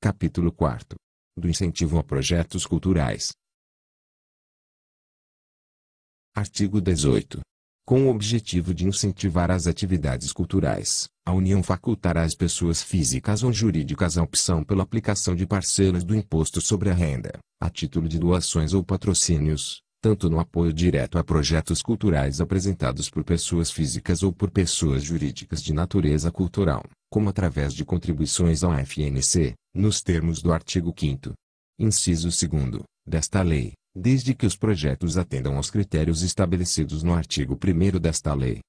Capítulo 4. Do incentivo a projetos culturais. Artigo 18. Com o objetivo de incentivar as atividades culturais, a União facultará às pessoas físicas ou jurídicas a opção pela aplicação de parcelas do imposto sobre a renda, a título de doações ou patrocínios, tanto no apoio direto a projetos culturais apresentados por pessoas físicas ou por pessoas jurídicas de natureza cultural, como através de contribuições ao FNC, nos termos do artigo 5 inciso 2 desta lei, desde que os projetos atendam aos critérios estabelecidos no artigo 1 desta lei.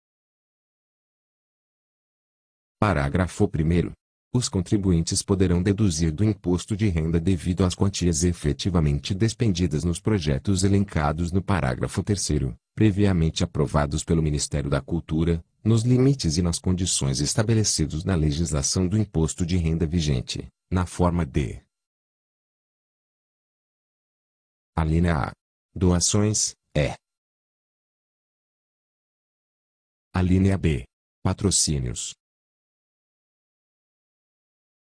Parágrafo 1 os contribuintes poderão deduzir do imposto de renda devido às quantias efetivamente despendidas nos projetos elencados no parágrafo 3 previamente aprovados pelo Ministério da Cultura, nos limites e nas condições estabelecidos na legislação do imposto de renda vigente na forma de A linha A. Doações, é. A linha B. Patrocínios.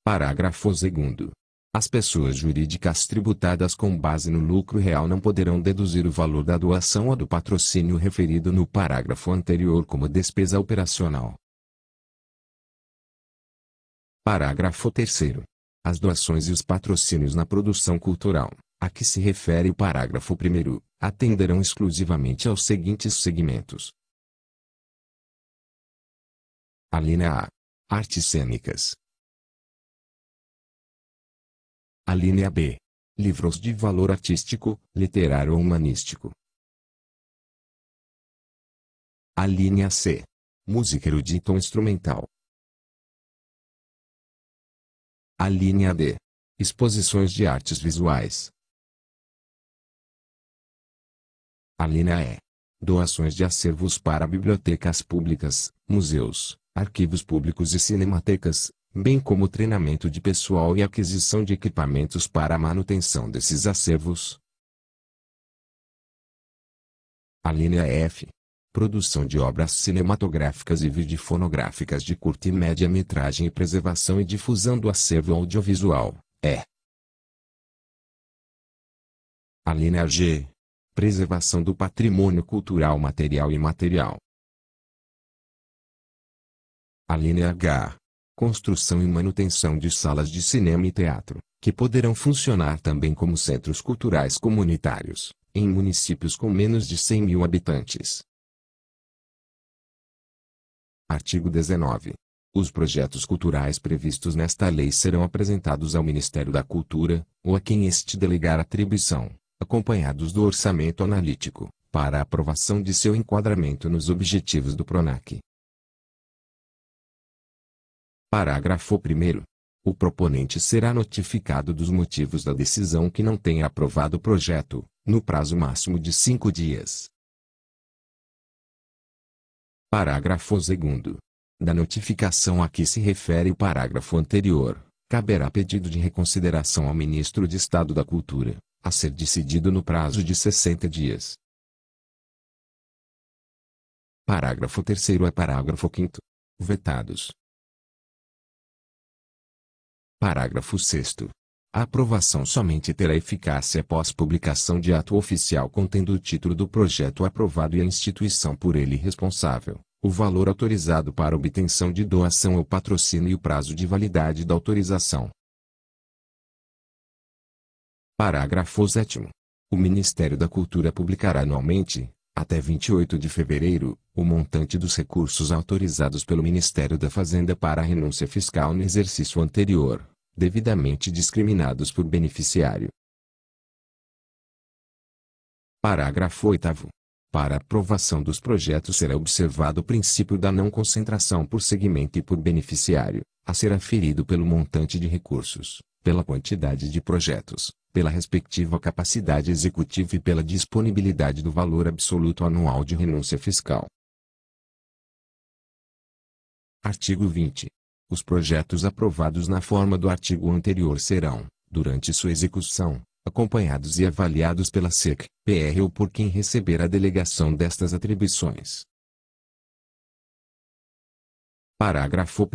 Parágrafo 2. As pessoas jurídicas tributadas com base no lucro real não poderão deduzir o valor da doação ou do patrocínio referido no parágrafo anterior como despesa operacional. Parágrafo 3 as doações e os patrocínios na produção cultural, a que se refere o parágrafo 1, atenderão exclusivamente aos seguintes segmentos. A linha A. Artes cênicas. A linha B. Livros de valor artístico, literário ou humanístico. A linha C. Música erudita ou instrumental. A linha D. Exposições de artes visuais. A linha E. Doações de acervos para bibliotecas públicas, museus, arquivos públicos e cinematecas, bem como treinamento de pessoal e aquisição de equipamentos para a manutenção desses acervos. A linha F produção de obras cinematográficas e videofonográficas de curta e média metragem e preservação e difusão do acervo audiovisual, é. A linha G. Preservação do patrimônio cultural material e imaterial. A linha H. Construção e manutenção de salas de cinema e teatro, que poderão funcionar também como centros culturais comunitários, em municípios com menos de 100 mil habitantes. Artigo 19. Os projetos culturais previstos nesta lei serão apresentados ao Ministério da Cultura, ou a quem este delegar atribuição, acompanhados do orçamento analítico, para aprovação de seu enquadramento nos objetivos do PRONAC. Parágrafo 1. O proponente será notificado dos motivos da decisão que não tenha aprovado o projeto, no prazo máximo de cinco dias, Parágrafo 2 Da notificação a que se refere o parágrafo anterior, caberá pedido de reconsideração ao Ministro de Estado da Cultura, a ser decidido no prazo de 60 dias. Parágrafo 3 a parágrafo 5 Vetados. Parágrafo 6 a aprovação somente terá eficácia após publicação de ato oficial contendo o título do projeto aprovado e a instituição por ele responsável, o valor autorizado para obtenção de doação é ou patrocínio e o prazo de validade da autorização. Parágrafo 7. O Ministério da Cultura publicará anualmente, até 28 de fevereiro, o montante dos recursos autorizados pelo Ministério da Fazenda para a renúncia fiscal no exercício anterior, devidamente discriminados por beneficiário. Parágrafo 8 Para aprovação dos projetos será observado o princípio da não concentração por segmento e por beneficiário, a ser aferido pelo montante de recursos, pela quantidade de projetos, pela respectiva capacidade executiva e pela disponibilidade do valor absoluto anual de renúncia fiscal. Artigo 20. Os projetos aprovados na forma do artigo anterior serão, durante sua execução, acompanhados e avaliados pela SEC, PR ou por quem receber a delegação destas atribuições. Parágrafo 1.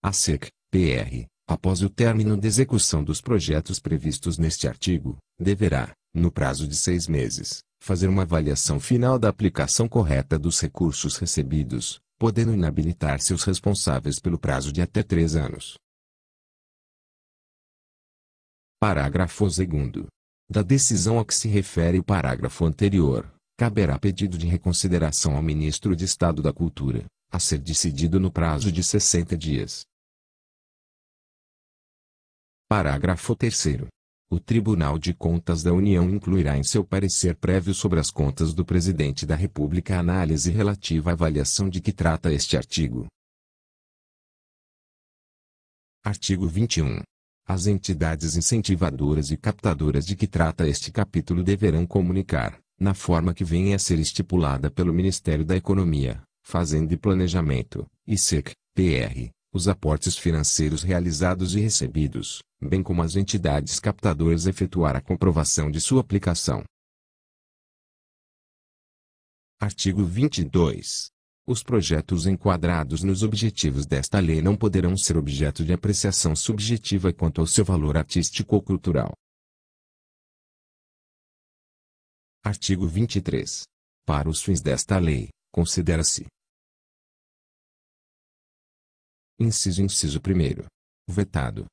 A SEC, PR, após o término de execução dos projetos previstos neste artigo, deverá, no prazo de seis meses, fazer uma avaliação final da aplicação correta dos recursos recebidos, podendo inabilitar seus responsáveis pelo prazo de até três anos. Parágrafo 2. Da decisão a que se refere o parágrafo anterior, caberá pedido de reconsideração ao Ministro de Estado da Cultura, a ser decidido no prazo de 60 dias. Parágrafo 3. O Tribunal de Contas da União incluirá em seu parecer prévio sobre as contas do Presidente da República a análise relativa à avaliação de que trata este artigo. Artigo 21. As entidades incentivadoras e captadoras de que trata este capítulo deverão comunicar, na forma que venha a ser estipulada pelo Ministério da Economia, Fazenda e Planejamento, ISEC, PR, os aportes financeiros realizados e recebidos, bem como as entidades captadoras efetuar a comprovação de sua aplicação. Artigo 22. Os projetos enquadrados nos objetivos desta lei não poderão ser objeto de apreciação subjetiva quanto ao seu valor artístico ou cultural. Artigo 23. Para os fins desta lei, considera-se, Inciso inciso primeiro. Vetado.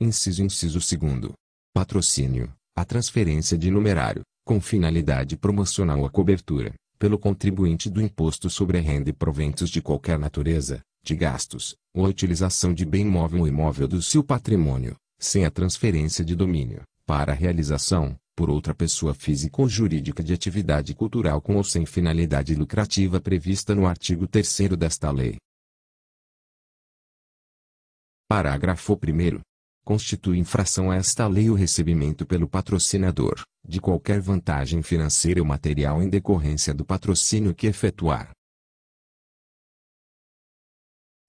Inciso inciso segundo. Patrocínio. A transferência de numerário, com finalidade promocional à cobertura, pelo contribuinte do imposto sobre a renda e proventos de qualquer natureza, de gastos, ou a utilização de bem móvel ou imóvel do seu patrimônio, sem a transferência de domínio, para a realização, por outra pessoa física ou jurídica de atividade cultural com ou sem finalidade lucrativa prevista no artigo 3 desta lei. Parágrafo 1. Constitui infração a esta lei o recebimento pelo patrocinador, de qualquer vantagem financeira ou material em decorrência do patrocínio que efetuar.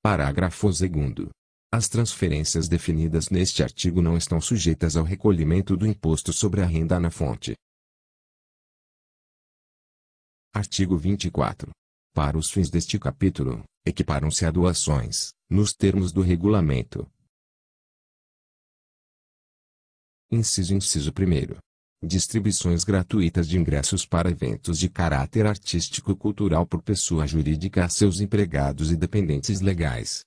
Parágrafo 2. As transferências definidas neste artigo não estão sujeitas ao recolhimento do imposto sobre a renda na fonte. Artigo 24. Para os fins deste capítulo, equiparam-se a doações, nos termos do regulamento. Inciso inciso primeiro. Distribuições gratuitas de ingressos para eventos de caráter artístico-cultural por pessoa jurídica a seus empregados e dependentes legais,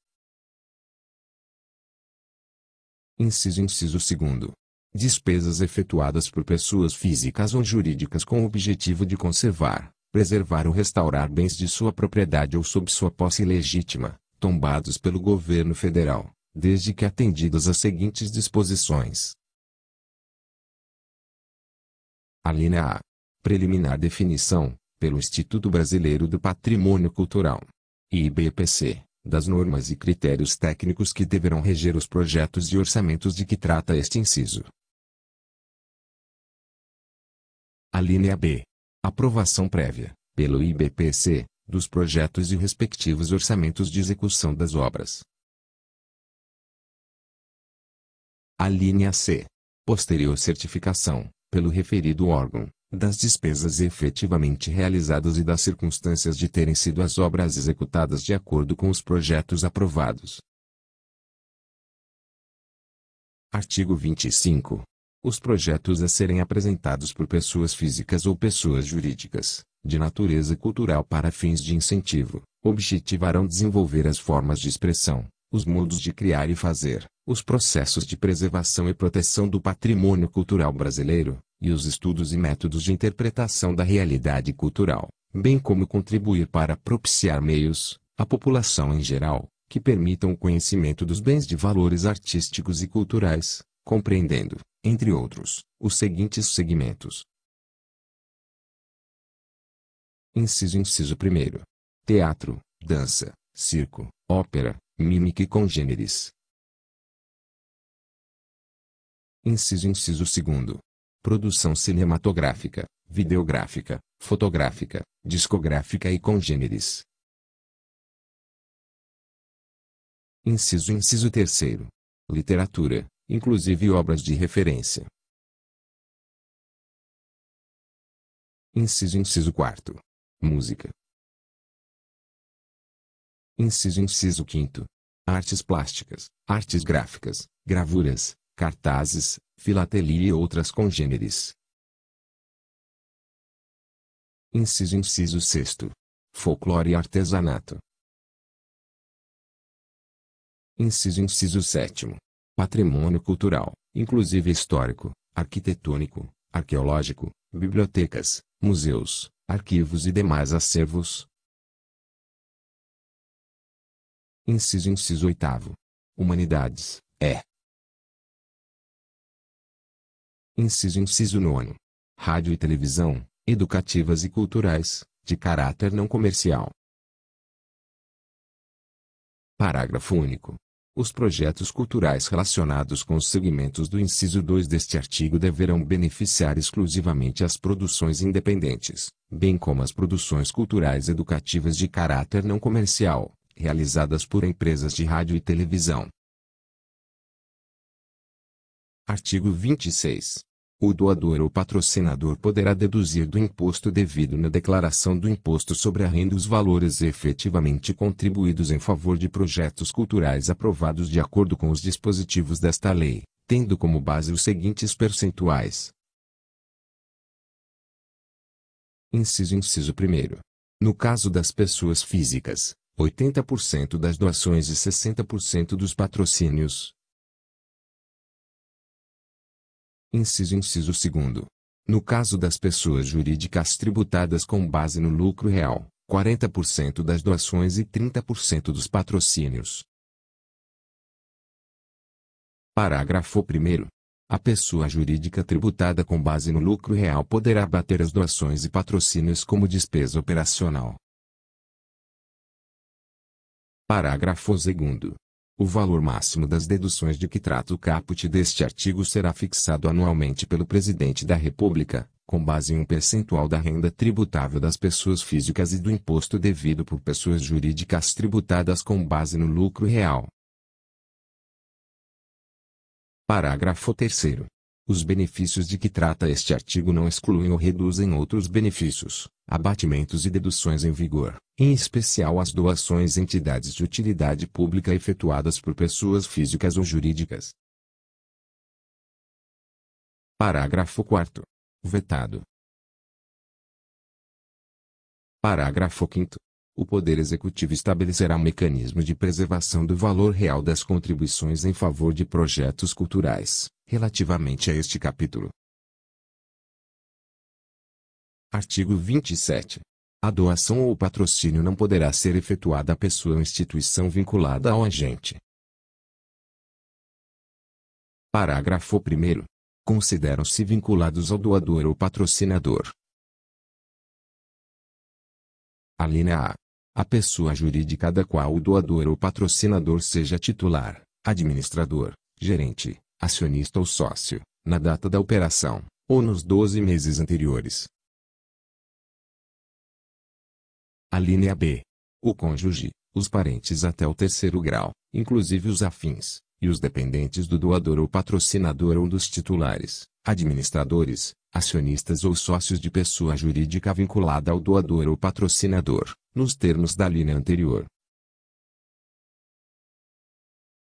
Inciso inciso segundo. Despesas efetuadas por pessoas físicas ou jurídicas com o objetivo de conservar, preservar ou restaurar bens de sua propriedade ou sob sua posse legítima, tombados pelo governo federal, desde que atendidas as seguintes disposições. Alínea A. Preliminar definição, pelo Instituto Brasileiro do Patrimônio Cultural. IBPC das normas e critérios técnicos que deverão reger os projetos e orçamentos de que trata este inciso. Alínea B. Aprovação prévia, pelo IBPC, dos projetos e respectivos orçamentos de execução das obras. Alínea C. Posterior certificação, pelo referido órgão, das despesas efetivamente realizadas e das circunstâncias de terem sido as obras executadas de acordo com os projetos aprovados. Artigo 25. Os projetos a serem apresentados por pessoas físicas ou pessoas jurídicas, de natureza cultural para fins de incentivo, objetivarão desenvolver as formas de expressão, os modos de criar e fazer, os processos de preservação e proteção do patrimônio cultural brasileiro, e os estudos e métodos de interpretação da realidade cultural, bem como contribuir para propiciar meios, à população em geral, que permitam o conhecimento dos bens de valores artísticos e culturais, compreendendo, entre outros, os seguintes segmentos. Inciso Inciso primeiro. Teatro, dança, circo, ópera, mímica e congêneres. Inciso Inciso segundo produção cinematográfica, videográfica, fotográfica, discográfica e congêneres. Inciso Inciso terceiro. Literatura, inclusive obras de referência. Inciso Inciso quarto. Música. Inciso Inciso quinto. Artes plásticas, artes gráficas, gravuras, cartazes, filatelia e outras congêneres. Inciso Inciso sexto. Folclore e artesanato. Inciso Inciso sétimo. Patrimônio cultural, inclusive histórico, arquitetônico, arqueológico, bibliotecas, museus, arquivos e demais acervos. Inciso Inciso oitavo. Humanidades, é, inciso inciso nono. Rádio e televisão, educativas e culturais, de caráter não comercial. Parágrafo único. Os projetos culturais relacionados com os segmentos do inciso 2 deste artigo deverão beneficiar exclusivamente as produções independentes, bem como as produções culturais educativas de caráter não comercial, realizadas por empresas de rádio e televisão. Artigo 26. O doador ou patrocinador poderá deduzir do imposto devido na declaração do imposto sobre a renda os valores efetivamente contribuídos em favor de projetos culturais aprovados de acordo com os dispositivos desta lei, tendo como base os seguintes percentuais. Inciso inciso 1. No caso das pessoas físicas, 80% das doações e 60% dos patrocínios, Inciso inciso segundo. No caso das pessoas jurídicas tributadas com base no lucro real, 40% das doações e 30% dos patrocínios. Parágrafo 1 A pessoa jurídica tributada com base no lucro real poderá bater as doações e patrocínios como despesa operacional. Parágrafo 2 o valor máximo das deduções de que trata o caput deste artigo será fixado anualmente pelo Presidente da República, com base em um percentual da renda tributável das pessoas físicas e do imposto devido por pessoas jurídicas tributadas com base no lucro real. Parágrafo 3 os benefícios de que trata este artigo não excluem ou reduzem outros benefícios, abatimentos e deduções em vigor, em especial as doações a entidades de utilidade pública efetuadas por pessoas físicas ou jurídicas. Parágrafo 4. Vetado. Parágrafo 5. O Poder Executivo estabelecerá um mecanismo de preservação do valor real das contribuições em favor de projetos culturais, relativamente a este capítulo. Artigo 27. A doação ou patrocínio não poderá ser efetuada a pessoa ou instituição vinculada ao agente. Parágrafo 1. Consideram-se vinculados ao doador ou patrocinador. Alínea A. A pessoa jurídica da qual o doador ou patrocinador seja titular, administrador, gerente, acionista ou sócio, na data da operação, ou nos 12 meses anteriores. A linha B. O cônjuge, os parentes até o terceiro grau, inclusive os afins, e os dependentes do doador ou patrocinador ou dos titulares, administradores, acionistas ou sócios de pessoa jurídica vinculada ao doador ou patrocinador, nos termos da linha anterior.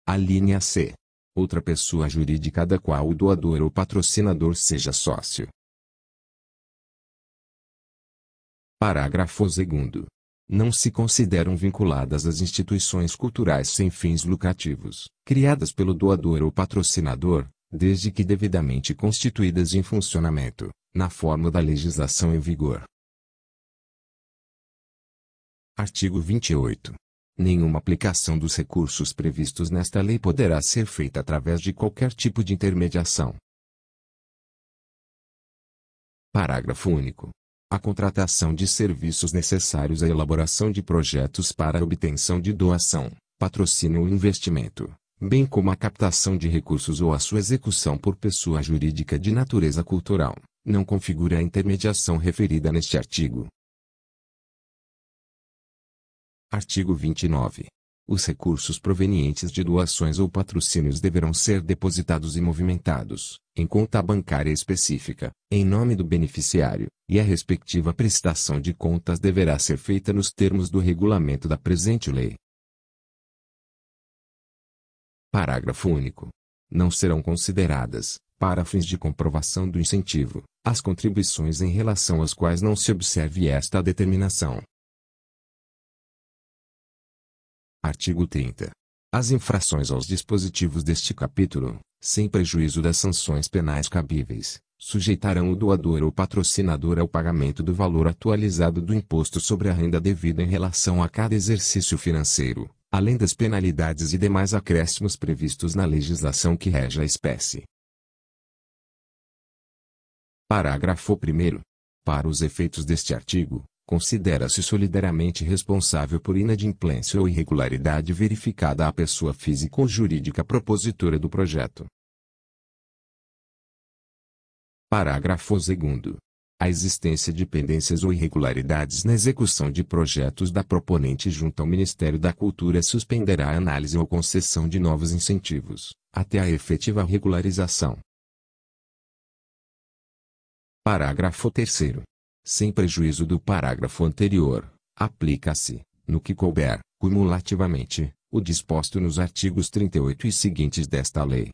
A linha C outra pessoa jurídica da qual o doador ou patrocinador seja sócio. Parágrafo 2. Não se consideram vinculadas as instituições culturais sem fins lucrativos, criadas pelo doador ou patrocinador, desde que devidamente constituídas em funcionamento, na forma da legislação em vigor. Artigo 28. Nenhuma aplicação dos recursos previstos nesta lei poderá ser feita através de qualquer tipo de intermediação. Parágrafo único. A contratação de serviços necessários à elaboração de projetos para a obtenção de doação, patrocínio ou investimento, bem como a captação de recursos ou a sua execução por pessoa jurídica de natureza cultural, não configura a intermediação referida neste artigo. Artigo 29. Os recursos provenientes de doações ou patrocínios deverão ser depositados e movimentados, em conta bancária específica, em nome do beneficiário, e a respectiva prestação de contas deverá ser feita nos termos do regulamento da presente lei. Parágrafo único. Não serão consideradas, para fins de comprovação do incentivo, as contribuições em relação às quais não se observe esta determinação Artigo 30. As infrações aos dispositivos deste capítulo, sem prejuízo das sanções penais cabíveis, sujeitarão o doador ou patrocinador ao pagamento do valor atualizado do imposto sobre a renda devido em relação a cada exercício financeiro, além das penalidades e demais acréscimos previstos na legislação que rege a espécie. Parágrafo 1. Para os efeitos deste artigo, considera-se solidariamente responsável por inadimplência ou irregularidade verificada à pessoa física ou jurídica propositora do projeto. Parágrafo 2. A existência de pendências ou irregularidades na execução de projetos da proponente junto ao Ministério da Cultura suspenderá a análise ou concessão de novos incentivos, até a efetiva regularização. Parágrafo 3 sem prejuízo do parágrafo anterior, aplica-se, no que couber, cumulativamente, o disposto nos artigos 38 e seguintes desta lei.